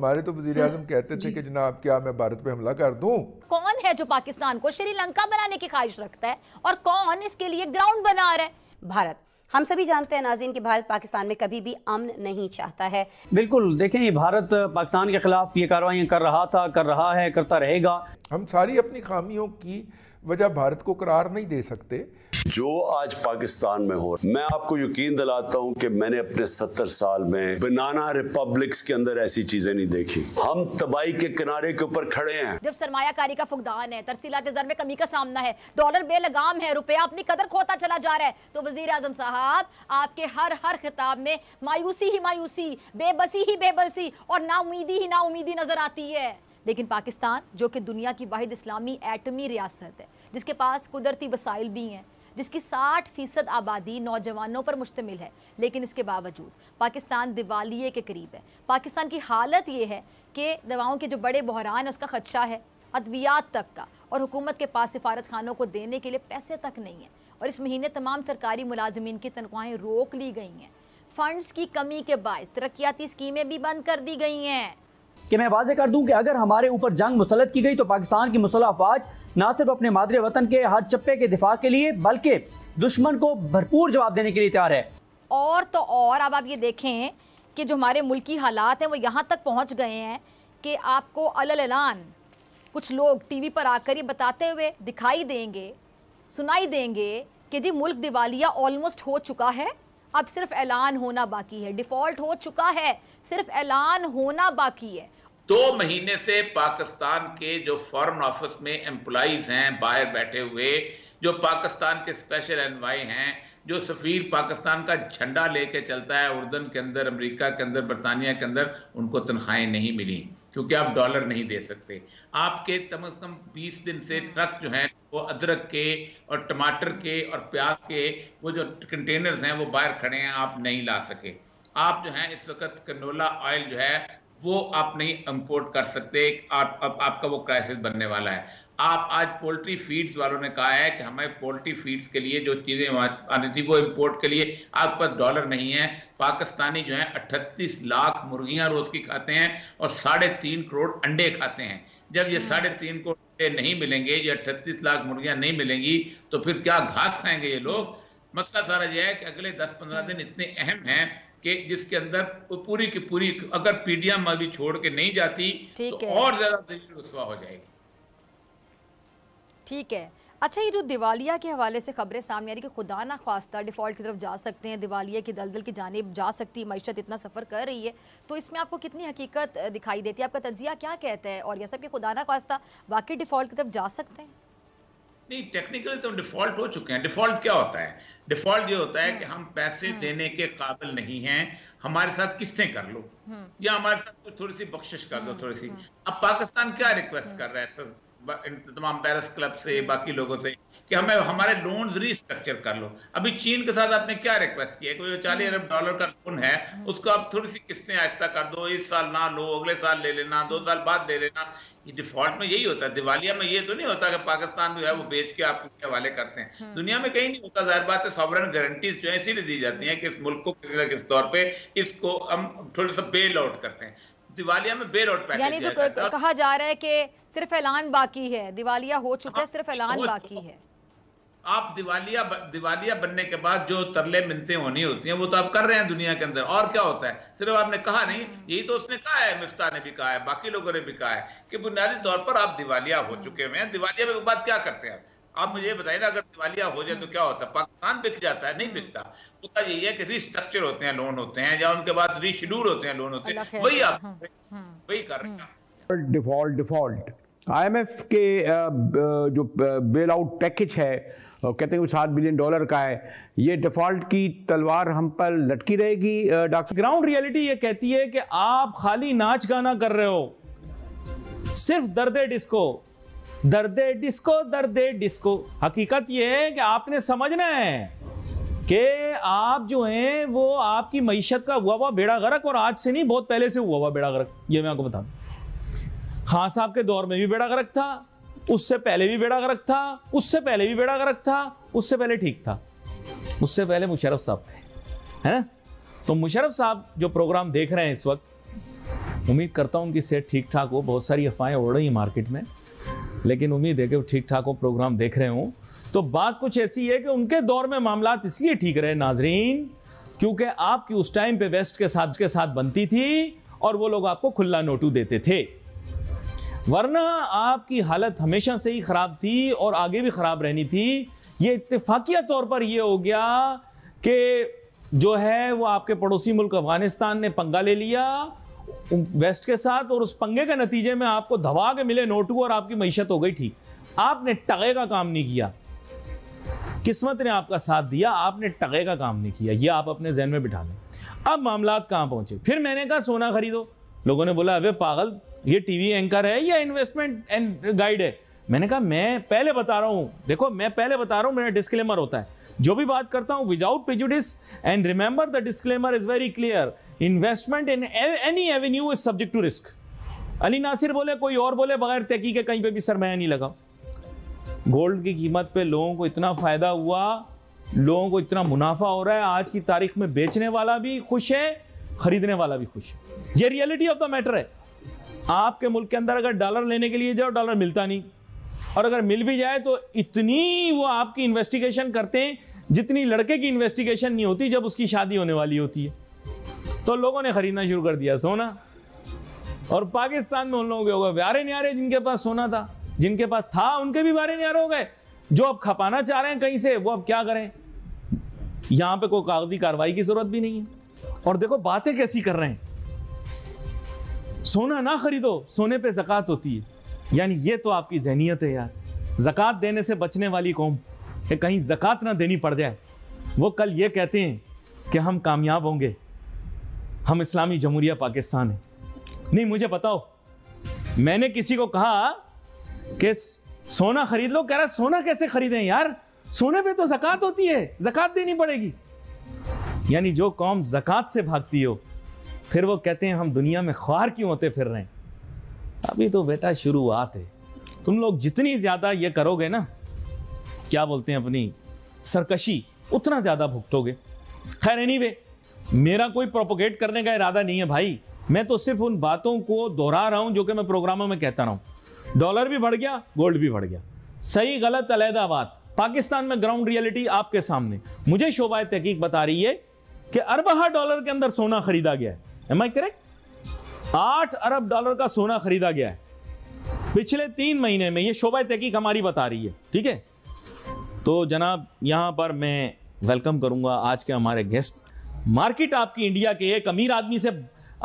हमारे तो वजीर आजम हम्म। कहते थे कि जनाब क्या मैं भारत पे हमला कर दूं कौन है जो पाकिस्तान को श्रीलंका बनाने की ख्वाहिश रखता है और कौन इसके लिए ग्राउंड बना रहा है भारत हम सभी जानते हैं नाजीन कि भारत पाकिस्तान में कभी भी अमन नहीं चाहता है बिल्कुल देखें भारत पाकिस्तान के खिलाफ ये कार्रवाई कर रहा था कर रहा है करता रहेगा हम सारी अपनी खामियों की वजह भारत को करार नहीं दे सकते जो आज पाकिस्तान में हो मैं आपको यकीन दिलाता हूं कि मैंने अपने सत्तर साल में बनाना रिपब्लिक्स के अंदर ऐसी चीजें नहीं देखी हम तबाही के किनारे के ऊपर खड़े हैं जब सरमायाकारी का फुकदान है तरसीला में कमी का सामना है डॉलर बेलगाम है रुपया अपनी कदर खोता चला जा रहा है तो वजीर आजम साहब साथ आपके हर हर खिताब में मायूसी ही मायूसी बेबसी ही बेबसी और नाउमीदी ही नाउमीदी नज़र आती है लेकिन पाकिस्तान जो कि दुनिया की वाहिद इस्लामी एटमी रियासत है जिसके पास कुदरती वसाइल भी हैं जिसकी 60 फीसद आबादी नौजवानों पर मुश्तमिल है लेकिन इसके बावजूद पाकिस्तान दिवाली के करीब है पाकिस्तान की हालत ये है कि दवाओं के जो बड़े बहरान है उसका खदशा है अद्वियात तक का और हुकूमत के पास सिफारत खानों को देने के लिए पैसे तक नहीं है और इस महीने तमाम सरकारी मुलाजमीन की तनख्वाहें रोक ली गई हैं फंड्स की कमी के बायस तरक्याती स्कीमें भी बंद कर दी गई हैं कि मैं वाजे कर दूं कि अगर हमारे ऊपर जंग मुसलत की गई तो पाकिस्तान की मुसलह अफवाज ना सिर्फ अपने मादरे वतन के हर चप्पे के दिफा के लिए बल्कि दुश्मन को भरपूर जवाब देने के लिए तैयार है और तो और अब आप ये देखें कि जो हमारे मुल्की हालात हैं वो यहाँ तक पहुँच गए हैं कि आपको अललान कुछ लोग वी पर आकर ये बताते हुए दिखाई देंगे सुनाई देंगे कि जी मुल्क दिवालिया ऑलमोस्ट हो चुका है अब सिर्फ ऐलान होना बाकी है डिफॉल्ट हो चुका है सिर्फ ऐलान होना बाकी है दो महीने से पाकिस्तान के जो फॉरेन ऑफिस में एम्प्लॉज हैं बाहर बैठे हुए जो पाकिस्तान के स्पेशल एनवाई हैं जो सफ़ीर पाकिस्तान का झंडा लेके चलता है उर्दन के अंदर अमेरिका के अंदर बरतानिया के अंदर उनको तनख्वाहें नहीं मिली क्योंकि आप डॉलर नहीं दे सकते आपके कम अज़ कम बीस दिन से हम्म। ट्रक जो हैं वो अदरक के और टमाटर के और प्याज के वो जो कंटेनर्स हैं वो बाहर खड़े हैं आप नहीं ला सके आप जो है इस वक्त कनोला ऑयल जो है वो आप नहीं इम्पोर्ट कर सकते आप, आप आपका वो क्राइसिस बनने वाला है आप आज पोल्ट्री फीड्स वालों ने कहा है कि हमें पोल्ट्री फीड्स के लिए जो चीज़ें आनी थी वो इम्पोर्ट के लिए आपके पास डॉलर नहीं है पाकिस्तानी जो है अट्ठतीस लाख मुर्गियां रोज की खाते हैं और साढ़े तीन करोड़ अंडे खाते हैं जब ये हम्म। साढ़े तीन करोड़ अंडे नहीं मिलेंगे ये अट्ठतीस लाख मुर्गियां नहीं मिलेंगी तो फिर क्या घास खाएंगे ये लोग मसला सारा यह है कि अगले दस पंद्रह हम्म। दिन इतने अहम हैं कि जिसके अंदर पूरी की पूरी अगर पीडीएम भी छोड़ के नहीं जाती तो और ज्यादा दिल हो जाएगी ठीक है अच्छा ये जो दिवालिया के हवाले से खबरें सामने आ रही कि खुदा ना खास्ता डिफ़ॉल्ट की तरफ जा सकते हैं दिवालिया की दलदल की जानब जा सकती है मीशत इतना सफ़र कर रही है तो इसमें आपको कितनी हकीकत दिखाई देती है आपका तजिया क्या कहता है और यह सब कि खुदा ना खास्ता वाकई डिफ़ॉल्ट की तरफ जा सकते हैं नहीं टेक्निकली तो डिफॉल्ट हो चुके हैं डिफॉल्ट क्या होता है डिफॉल्ट ये होता है हम्म। कि हम पैसे हम्म। देने के काबिल नहीं हैं हमारे साथ किस्तें कर लो हम्म। या हमारे साथ थोड़ी सी बख्शिश कर दो थोड़ी सी अब पाकिस्तान क्या रिक्वेस्ट कर रहा है सर तमाम पैरस क्लब से हम्म। बाकी लोगों से कि हमें हमारे लोन रीस्ट्रक्चर कर लो अभी चीन के साथ आपने क्या रिक्वेस्ट किया कि जो चालीस हम्म। अरब डॉलर का लोन है हम्म। उसको आप थोड़ी सी किस्तें आहिस्ता कर दो इस साल ना लो अगले साल ले लेना दो साल बाद ले लेना ये डिफॉल्ट में यही होता है दिवालिया में ये तो नहीं होता कि पाकिस्तान जो है वो बेच के आप उनके हवाले करते हैं दुनिया में कहीं नहीं होता जाहिर बात है सॉवरन गारंटीज जो है इसीलिए दी जाती है कि इस मुल्क को किसी ना किसी तौर पर इसको हम थोड़ा सा बेल आउट करते हैं दिवालिया में बेल आउट यानी जो कहा जा रहा है कि सिर्फ ऐलान बाकी है दिवालिया हो चुका है हाँ, सिर्फ ऐलान बाकी है आप दिवालिया दिवालिया बनने के बाद जो तरले मिनते होनी होती हैं वो तो आप कर रहे हैं दुनिया के अंदर और क्या होता है सिर्फ आपने कहा नहीं हम्म। यही तो उसने कहा है मिफ्ता ने भी कहा है बाकी लोगों ने भी कहा है कि बुनियादी तौर पर आप दिवालिया हो हम्म। चुके हुए हैं दिवालिया में बात क्या करते हैं आप मुझे बताइए ना अगर दिवालिया हो जाए तो क्या होता है हम्म। पाकिस्तान बिक जाता है नहीं हम्म। बिकता होता यही है कि रिस्ट्रक्चर होते हैं लोन होते हैं या उनके बाद रिशेड्यूल होते हैं लोन होते हैं वही आप हाँ, हाँ, वही कर रहे हैं डिफॉल्ट डिफॉल्ट आईएमएफ के जो बेल आउट पैकेज है कहते हैं सात बिलियन डॉलर का है ये डिफॉल्ट की तलवार हम पर लटकी रहेगी डॉक्टर ग्राउंड रियलिटी ये कहती है कि आप खाली नाच गाना कर रहे हो सिर्फ दर्द डिस्को दर्द डिस्को दर्द डिस्को हकीकत यह है कि आपने समझना है कि आप जो हैं वो आपकी मीशत का हुआ हुआ बेड़ा गर्क और आज से नहीं बहुत पहले से हुआ हुआ बेड़ा गरक ये मैं आपको बता खान साहब के दौर में भी बेड़ा गरक था उससे पहले भी बेड़ा गरक था उससे पहले भी बेड़ा गर्क था उससे पहले ठीक था उससे पहले मुशरफ साहब थे हैं तो मुशरफ साहब जो प्रोग्राम देख रहे हैं इस वक्त उम्मीद करता हूँ उनकी सेहत ठीक ठाक हो बहुत सारी अफवाहें उड़ रही हैं मार्केट में लेकिन उम्मीद है कि वो ठीक ठाक वो प्रोग्राम देख रहे हों तो बात कुछ ऐसी है कि उनके दौर में मामला इसलिए ठीक रहे नाजरीन क्योंकि आपकी उस टाइम पे वेस्ट के साथ के साथ बनती थी और वो लोग आपको खुला नोटू देते थे वरना आपकी हालत हमेशा से ही ख़राब थी और आगे भी ख़राब रहनी थी ये इतफाक़िया तौर पर यह हो गया कि जो है वो आपके पड़ोसी मुल्क अफ़गानिस्तान ने पंगा ले लिया वेस्ट के साथ और उस पंगे के नतीजे में आपको धवा के मिले नोटू और आपकी मीशत हो गई ठीक आपने टगे का काम नहीं किया किस्मत ने आपका साथ दिया आपने टगे का काम नहीं किया ये आप अपने जहन में बिठा लें अब मामला कहाँ पहुंचे फिर मैंने कहा सोना खरीदो लोगों ने बोला अबे पागल ये टीवी एंकर है या इन्वेस्टमेंट एंड गाइड है मैंने कहा मैं पहले बता रहा हूँ देखो मैं पहले बता रहा हूँ मेरा डिस्क्लेमर होता है जो भी बात करता हूँ without prejudice and remember the disclaimer is very clear investment in any avenue is subject to risk Ali Nasir बोले कोई और बोले बगैर तहकी के कहीं पे भी सरमाया नहीं लगा गोल्ड की कीमत पे लोगों को इतना फ़ायदा हुआ लोगों को इतना मुनाफा हो रहा है आज की तारीख में बेचने वाला भी खुश है खरीदने वाला भी खुश है ये रियलिटी ऑफ द मैटर है आपके मुल्क के अंदर अगर डॉलर लेने के लिए जाओ डॉलर मिलता नहीं और अगर मिल भी जाए तो इतनी वो आपकी इन्वेस्टिगेशन करते हैं जितनी लड़के की इन्वेस्टिगेशन नहीं होती जब उसकी शादी होने वाली होती है तो लोगों ने ख़रीदना शुरू कर दिया सोना और पाकिस्तान में उन लोगों के हो गए व्यारे न्यारे जिनके पास सोना था जिनके पास था उनके भी व्यारे न्यारे हो गए जो अब खपाना चाह रहे हैं कहीं से वो अब क्या करें यहाँ पे कोई कागजी कार्रवाई की ज़रूरत भी नहीं है और देखो बातें कैसी कर रहे हैं सोना ना खरीदो सोने पे जक़ात होती है यानी ये तो आपकी जहनीत है यार जक़ात देने से बचने वाली कौम कहीं जक़ात ना देनी पड़ जाए वो कल ये कहते हैं कि हम कामयाब होंगे हम इस्लामी जमहूरिया पाकिस्तान है नहीं मुझे बताओ मैंने किसी को कहा कि सोना खरीद लो कह रहा सोना कैसे खरीदें यार सोने पे तो जक़ात होती है जक़ात देनी पड़ेगी यानी जो कौम जक़ात से भागती हो फिर वो कहते हैं हम दुनिया में ख्वार क्यों होते फिर रहे हैं अभी तो बेटा शुरुआत है तुम लोग जितनी ज़्यादा ये करोगे ना क्या बोलते हैं अपनी सरकशी उतना ज़्यादा भुगतोगे खैर एनी anyway, मेरा कोई प्रोपोगेट करने का इरादा नहीं है भाई मैं तो सिर्फ उन बातों को दोहरा रहा हूं जो कि मैं प्रोग्रामों में कहता रहा हूं डॉलर भी बढ़ गया गोल्ड भी बढ़ गया सही गलत अलहदा बात पाकिस्तान में ग्राउंड रियलिटी आपके सामने मुझे शोभा तहकीक बता रही है कि अरबहा डॉलर के अंदर सोना खरीदा गया है एम आई करेक्ट आठ अरब डॉलर का सोना खरीदा गया है पिछले तीन महीने में ये शोभा तहकीक हमारी बता रही है ठीक है तो जनाब यहाँ पर मैं वेलकम करूँगा आज के हमारे गेस्ट मार्केट आपकी इंडिया के एक अमीर आदमी से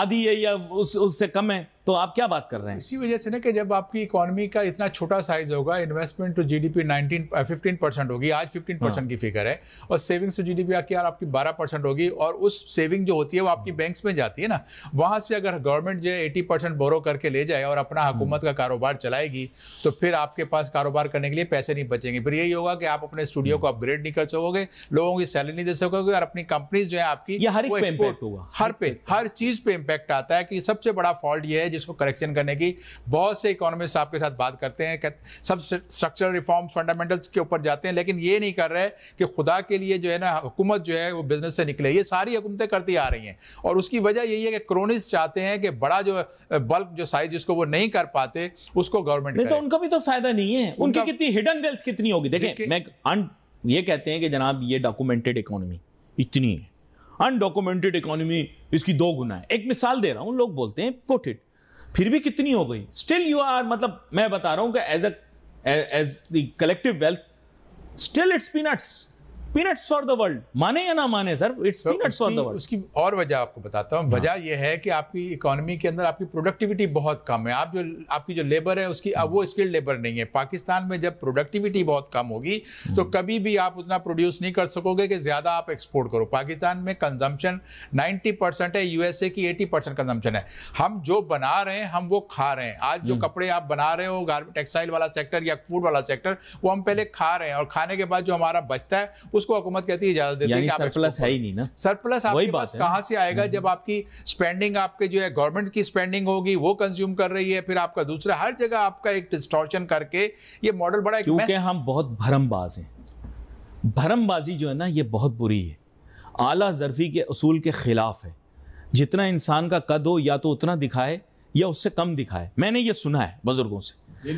आधी है या उस उससे कम है तो आप क्या बात कर रहे हैं इसी वजह से ना कि जब आपकी इकोनॉमी का इतना छोटा साइज होगा इन्वेस्टमेंट टू जीडीपी 19 15 परसेंट होगी आज 15 परसेंट हाँ। की फिगर है और सेविंग्स टू जीडीपी डी यार आपकी 12 परसेंट होगी और उस सेविंग जो होती है वो आपकी बैंक्स हाँ। में जाती है ना वहाँ से अगर गवर्नमेंट जो है एटी परसेंट बोरो करके ले जाए और अपना हाँ। हुकूमत का कारोबार चलाएगी तो फिर आपके पास कारोबार करने के लिए पैसे नहीं बचेंगे फिर यही होगा कि आप अपने स्टूडियो को अपग्रेड नहीं कर सकोगे लोगों की सैलरी नहीं दे सकोगे और अपनी कंपनीज जो है आपकी हर पे हर पे हर चीज पे इम्पैक्ट आता है कि सबसे बड़ा फॉल्ट यह है जिसको करेक्शन करने की बहुत से इकोनॉमिस्ट आपके साथ बात करते हैं सब स्ट्रक्चरल रिफॉर्म्स फंडामेंटल्स के ऊपर जाते हैं लेकिन ये नहीं कर रहे कि खुदा के लिए जो है ना हुकूमत जो है वो बिजनेस से निकले ये सारी हुकूमतें करती आ रही हैं और उसकी वजह यही है कि क्रोनिस चाहते हैं कि बड़ा जो बल्क जो साइज जिसको वो नहीं कर पाते उसको गवर्नमेंट तो उनका भी तो फायदा नहीं है उनकी कितनी हिडन वेल्थ कितनी होगी देखें मैं ये कहते हैं कि जनाब ये डॉक्यूमेंटेड इकोनॉमी इतनी है अनडॉक्यूमेंटेड इकोनॉमी इसकी दो गुना है एक मिसाल दे रहा हूं लोग बोलते हैं कोटेड फिर भी कितनी हो गई स्टिल यू आर मतलब मैं बता रहा हूं कि as a as the collective wealth still it's peanuts peanuts for the world माने या ना माने sir it's peanuts for the world उसकी और वजह आपको बताता हूँ वजह हाँ। यह है कि आपकी इकोनॉमी के अंदर आपकी प्रोडक्टिविटी बहुत कम है आप जो आपकी जो लेबर है उसकी अब हाँ। वो स्किल्ड लेबर नहीं है पाकिस्तान में जब प्रोडक्टिविटी बहुत कम होगी हाँ। तो कभी भी आप उतना प्रोड्यूस नहीं कर सकोगे कि ज़्यादा आप एक्सपोर्ट करो पाकिस्तान में कंजम्पशन नाइन्टी है यूएसए की एटी कंजम्पशन है हम जो बना रहे हैं हम वो खा रहे हैं आज जो कपड़े आप बना रहे हो टेक्सटाइल वाला सेक्टर या फूड वाला सेक्टर वो हम पहले खा रहे हैं और खाने के बाद जो हमारा बचता है उसको हुकूमत कहती है इजाजत देती है सरप्लस है ही नहीं ना सरप्लस आपके पास कहाँ से आएगा हम्म। जब आपकी स्पेंडिंग आपके जो है गवर्नमेंट की स्पेंडिंग होगी वो कंज्यूम कर रही है फिर आपका दूसरा हर जगह आपका एक डिस्टॉर्शन करके ये मॉडल बड़ा क्योंकि हम बहुत भरमबाज हैं भरमबाजी जो है ना ये बहुत बुरी है आला जरफी के असूल के ख़िलाफ़ है जितना इंसान का कद हो या तो उतना दिखाए या उससे कम दिखाए मैंने ये सुना है बुज़ुर्गों से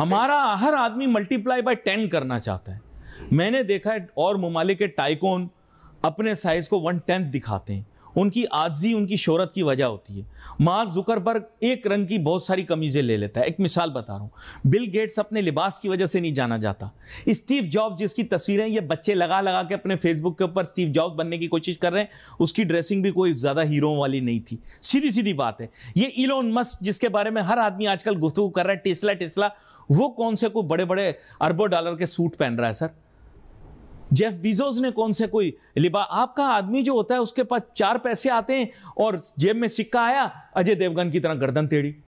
हमारा हर आदमी मल्टीप्लाई बाय टेन करना चाहता है मैंने देखा है और ममालिक के टाइकोन अपने साइज़ को वन टेंथ दिखाते हैं उनकी आजी उनकी शोहरत की वजह होती है मार्क जुकरबर्ग एक रंग की बहुत सारी कमीज़ें ले लेता है एक मिसाल बता रहा हूँ बिल गेट्स अपने लिबास की वजह से नहीं जाना जाता स्टीव जॉब जिसकी तस्वीरें ये बच्चे लगा लगा के अपने फेसबुक के ऊपर स्टीव जॉब बनने की कोशिश कर रहे हैं उसकी ड्रेसिंग भी कोई ज़्यादा हीरो वाली नहीं थी सीधी सीधी बात है ये इलोन मस्क जिसके बारे में हर आदमी आजकल गुफ्तु कर रहा है टेस्ला टेस्ला वो कौन से कोई बड़े बड़े अरबों डॉलर के सूट पहन रहा है सर जेफ बिजोज ने कौन से कोई लिबा आपका आदमी जो होता है उसके पास चार पैसे आते हैं और जेब में सिक्का आया अजय देवगन की तरह गर्दन टेढ़ी